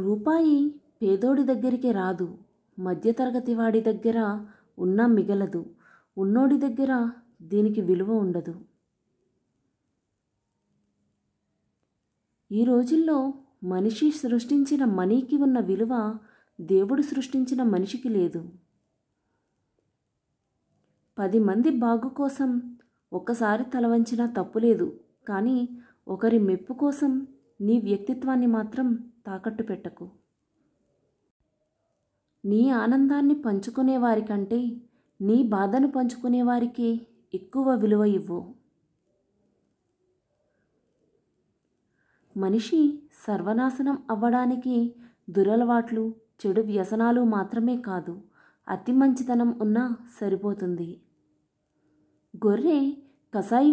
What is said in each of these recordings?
రూపాయి పేదోడి దగ్గరికి రాదు మధ్యతరగతి వాడి దగ్గర ఉన్నా మిగలదు ఉన్నోడి దగ్గర దీనికి విలువ ఉండదు ఈ రోజుల్లో మనిషి సృష్టించిన మనీకి ఉన్న విలువ దేవుడు సృష్టించిన మనిషికి లేదు పది మంది బాగు కోసం ఒక్కసారి తలవంచినా తప్పులేదు కానీ ఒకరి మెప్పు కోసం నీ వ్యక్తిత్వాన్ని మాత్రం తాకట్టు పెట్టకు నీ ఆనందాన్ని పంచుకునేవారికంటే నీ బాధను పంచుకునేవారికి ఎక్కువ విలువ ఇవ్వు మనిషి సర్వనాశనం అవ్వడానికి దురలవాట్లు చెడు వ్యసనాలు మాత్రమే కాదు అతి మంచితనం ఉన్నా సరిపోతుంది గొర్రె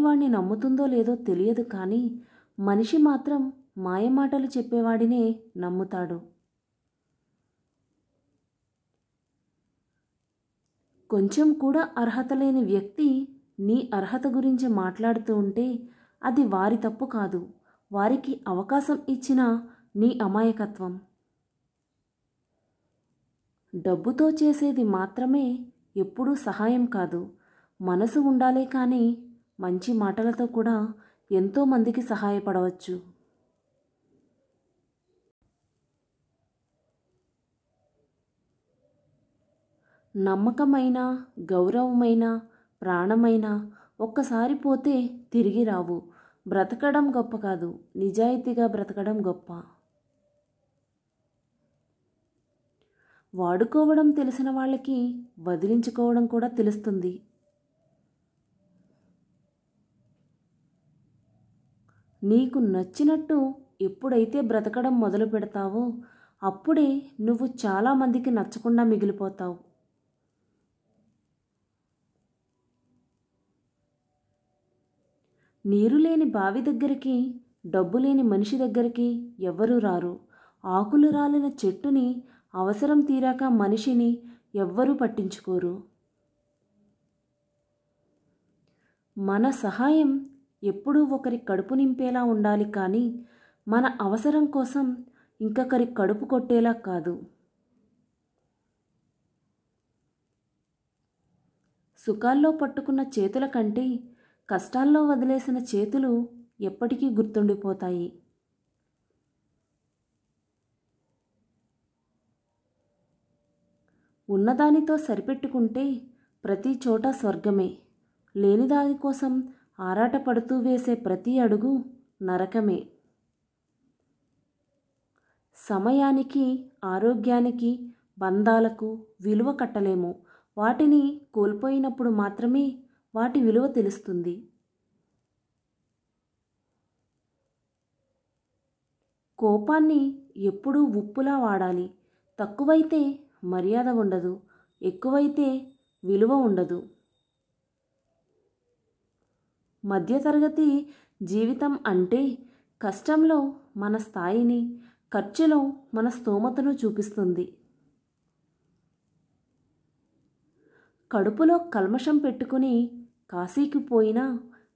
వాణ్ణి నమ్ముతుందో లేదో తెలియదు కానీ మనిషి మాత్రం మాయమాటలు చెప్పేవాడినే నమ్ముతాడు కొంచెం కూడా అర్హత లేని వ్యక్తి నీ అర్హత గురించి మాట్లాడుతూ ఉంటే అది వారి తప్పు కాదు వారికి అవకాశం ఇచ్చిన నీ అమాయకత్వం డబ్బుతో చేసేది మాత్రమే ఎప్పుడూ సహాయం కాదు మనసు ఉండాలే కానీ మంచి మాటలతో కూడా ఎంతోమందికి సహాయపడవచ్చు నమ్మకమైన గౌరవమైన ప్రాణమైన ఒక్కసారి పోతే తిరిగి రావు బ్రతకడం గొప్ప కాదు నిజాయితీగా బ్రతకడం గొప్ప వాడుకోవడం తెలిసిన వాళ్ళకి వదిలించుకోవడం కూడా తెలుస్తుంది నీకు నచ్చినట్టు ఎప్పుడైతే బ్రతకడం మొదలు పెడతావో అప్పుడే నువ్వు చాలామందికి నచ్చకుండా మిగిలిపోతావు నీరు లేని బావి దగ్గరికి డబ్బు లేని మనిషి దగ్గరికి ఎవ్వరూ రారు ఆకులు రాలిన చెట్టుని అవసరం తీరాక మనిషిని ఎవ్వరూ పట్టించుకోరు మన సహాయం ఎప్పుడూ ఒకరి కడుపు నింపేలా ఉండాలి కానీ మన అవసరం కోసం ఇంకొకరి కడుపు కొట్టేలా కాదు సుఖాల్లో పట్టుకున్న చేతుల కంటే కష్టాల్లో వదిలేసిన చేతులు ఎప్పటికీ గుర్తుండిపోతాయి ఉన్నదానితో సరిపెట్టుకుంటే ప్రతి చోట స్వర్గమే లేని దానికోసం ఆరాటపడుతూ వేసే ప్రతి అడుగు నరకమే సమయానికి ఆరోగ్యానికి బంధాలకు విలువ కట్టలేము వాటిని కోల్పోయినప్పుడు మాత్రమే వాటి విలువ తెలుస్తుంది కోపాన్ని ఎప్పుడూ ఉప్పులా వాడాలి తక్కువైతే మర్యాద ఉండదు ఎక్కువైతే విలువ ఉండదు మధ్యతరగతి జీవితం అంటే కష్టంలో మన స్థాయిని ఖర్చులో మన స్తోమతను చూపిస్తుంది కడుపులో కల్మషం పెట్టుకుని కాశీకి పోయినా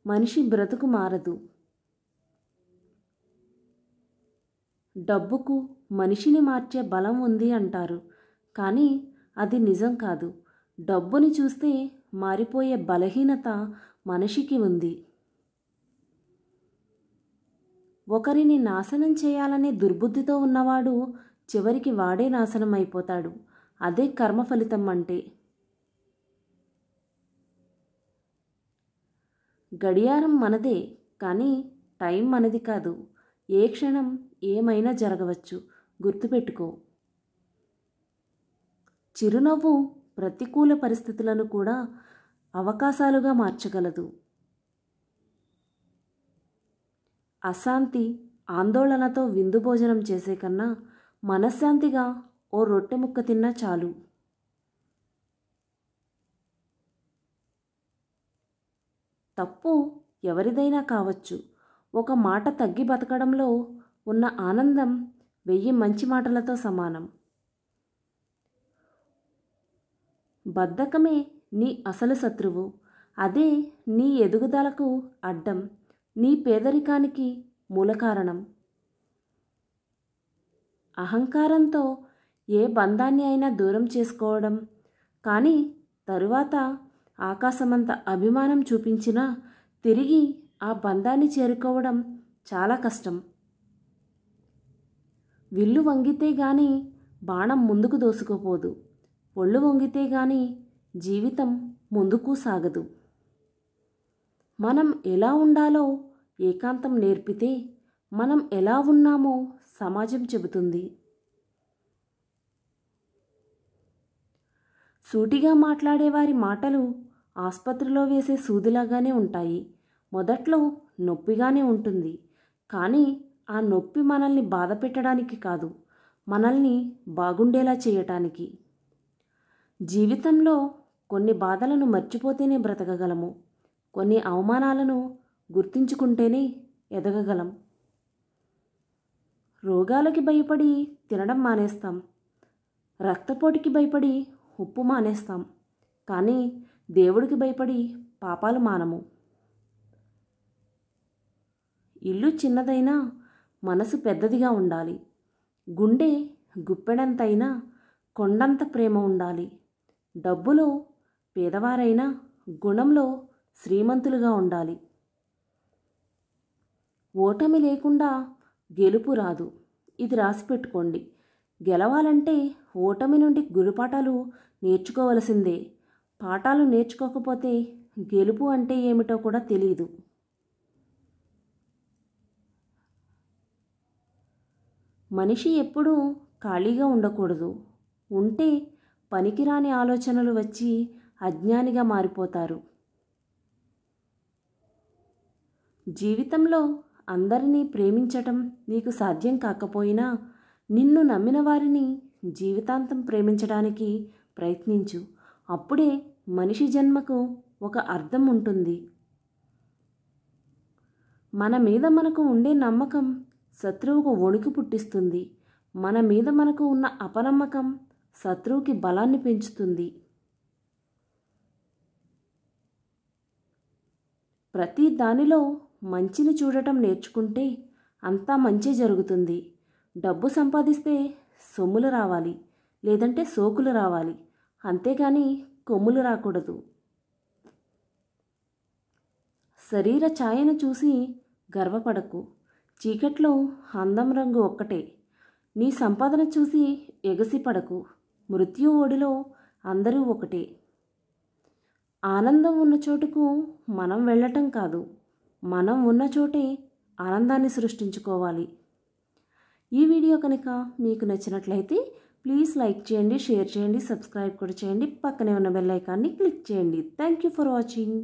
మనిషి బ్రతుకు మారదు డబ్బుకు మనిషిని మార్చే బలం ఉంది అంటారు కానీ అది నిజం కాదు డబ్బుని చూస్తే మారిపోయే బలహీనత మనిషికి ఉంది ఒకరిని నాశనం చేయాలనే దుర్బుద్ధితో ఉన్నవాడు చివరికి వాడే నాశనం అయిపోతాడు అదే కర్మ ఫలితం అంటే గడియారం మనదే కానీ టైం మనది కాదు ఏ క్షణం ఏమైనా జరగవచ్చు గుర్తుపెట్టుకో చిరునవ్వు ప్రతికూల పరిస్థితులను కూడా అవకాశాలుగా మార్చగలదు అశాంతి ఆందోళనతో విందు భోజనం చేసే కన్నా మనశ్శాంతిగా ఓ రొట్టె ముక్క తిన్నా చాలు తప్పు ఎవరిదైనా కావచ్చు ఒక మాట తగ్గి బతకడంలో ఉన్న ఆనందం వెయ్యి మంచి మాటలతో సమానం బద్ధకమే నీ అసలు శత్రువు అదే నీ ఎదుగుదలకు అడ్డం నీ పేదరికానికి మూలకారణం అహంకారంతో ఏ బంధాన్ని అయినా దూరం చేసుకోవడం కానీ తరువాత ఆకాశమంత అభిమానం చూపించినా తిరిగి ఆ బంధాన్ని చేరుకోవడం చాలా కష్టం విల్లు వంగితే గాని బాణం ముందుకు దోసుకోపోదు ఒళ్ళు వంగితే గాని జీవితం ముందుకు సాగదు మనం ఎలా ఉండాలో ఏకాంతం నేర్పితే మనం ఎలా ఉన్నామో సమాజం చెబుతుంది సూటిగా మాట్లాడేవారి మాటలు ఆసుపత్రిలో వేసే సూదిలాగానే ఉంటాయి మొదట్లో నొప్పిగానే ఉంటుంది కానీ ఆ నొప్పి మనల్ని బాధ పెట్టడానికి కాదు మనల్ని బాగుండేలా చేయటానికి జీవితంలో కొన్ని బాధలను మర్చిపోతేనే బ్రతకగలము కొన్ని అవమానాలను గుర్తించుకుంటేనే ఎదగగలం రోగాలకి భయపడి తినడం మానేస్తాం రక్తపోటుకి భయపడి ఉప్పు మానేస్తాం కానీ దేవుడికి భయపడి పాపాలు మానము ఇల్లు చిన్నదైనా మనసు పెద్దదిగా ఉండాలి గుండె గుప్పెడంతైనా కొండంత ప్రేమ ఉండాలి డబ్బులో పేదవారైనా గుణంలో శ్రీమంతులుగా ఉండాలి ఓటమి లేకుండా గెలుపు రాదు ఇది రాసి పెట్టుకోండి గెలవాలంటే ఓటమి నుండి గురుపాఠాలు నేర్చుకోవలసిందే పాఠాలు నేర్చుకోకపోతే గెలుపు అంటే ఏమిటో కూడా తెలియదు మనిషి ఎప్పుడూ ఖాళీగా ఉండకూడదు ఉంటే పనికిరాని ఆలోచనలు వచ్చి అజ్ఞానిగా మారిపోతారు జీవితంలో అందరినీ ప్రేమించటం నీకు సాధ్యం కాకపోయినా నిన్ను నమ్మిన వారిని జీవితాంతం ప్రేమించడానికి ప్రయత్నించు అప్పుడే మనిషి జన్మకు ఒక అర్థం ఉంటుంది మన మీద మనకు ఉండే నమ్మకం శత్రువుకు వణుకు పుట్టిస్తుంది మన మీద మనకు ఉన్న అపనమ్మకం శత్రువుకి బలాన్ని పెంచుతుంది ప్రతి దానిలో మంచిని చూడటం నేర్చుకుంటే అంతా మంచి జరుగుతుంది డబ్బు సంపాదిస్తే సొమ్ములు రావాలి లేదంటే సోకులు రావాలి అంతేగాని కొమ్ములు రాకూడదు శరీర ఛాయను చూసి గర్వపడకు చీకట్లో అందం రంగు ఒక్కటే నీ సంపాదన చూసి ఎగసిపడకు మృత్యు ఓడిలో అందరూ ఒకటే ఆనందం ఉన్న చోటుకు మనం వెళ్ళటం కాదు మనం ఉన్న చోటే ఆనందాన్ని సృష్టించుకోవాలి ఈ వీడియో కనుక మీకు నచ్చినట్లయితే ప్లీజ్ లైక్ చేయండి షేర్ చేయండి సబ్స్క్రైబ్ కూడా చేయండి పక్కనే ఉన్న బెల్లైకాన్ని క్లిక్ చేయండి థ్యాంక్ యూ ఫర్ వాచింగ్